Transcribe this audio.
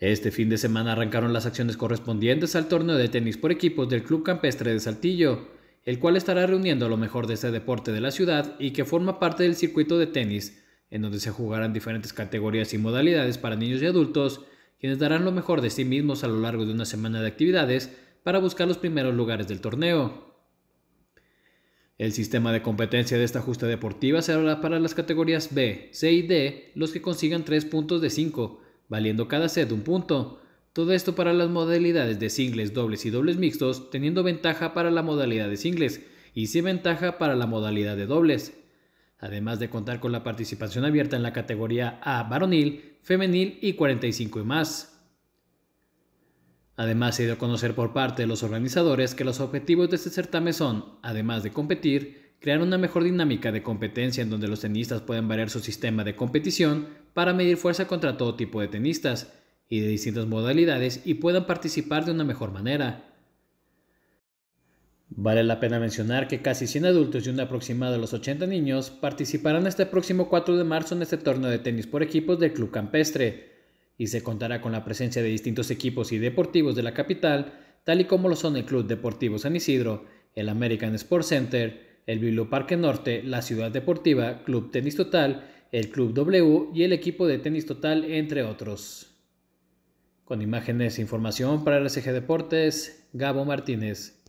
Este fin de semana arrancaron las acciones correspondientes al torneo de tenis por equipos del Club Campestre de Saltillo, el cual estará reuniendo lo mejor de este deporte de la ciudad y que forma parte del circuito de tenis, en donde se jugarán diferentes categorías y modalidades para niños y adultos, quienes darán lo mejor de sí mismos a lo largo de una semana de actividades para buscar los primeros lugares del torneo. El sistema de competencia de esta justa deportiva será para las categorías B, C y D, los que consigan 3 puntos de 5, valiendo cada set un punto. Todo esto para las modalidades de singles, dobles y dobles mixtos, teniendo ventaja para la modalidad de singles y sin ventaja para la modalidad de dobles. Además de contar con la participación abierta en la categoría A varonil, femenil y 45 y más. Además, se dio a conocer por parte de los organizadores que los objetivos de este certamen son, además de competir, crear una mejor dinámica de competencia en donde los tenistas pueden variar su sistema de competición para medir fuerza contra todo tipo de tenistas y de distintas modalidades y puedan participar de una mejor manera. Vale la pena mencionar que casi 100 adultos y un aproximado de los 80 niños participarán este próximo 4 de marzo en este torneo de tenis por equipos del Club Campestre y se contará con la presencia de distintos equipos y deportivos de la capital, tal y como lo son el Club Deportivo San Isidro, el American Sports Center, el Parque Norte, la Ciudad Deportiva, Club Tenis Total, el Club W y el equipo de tenis total, entre otros. Con imágenes e información para RCG Deportes, Gabo Martínez.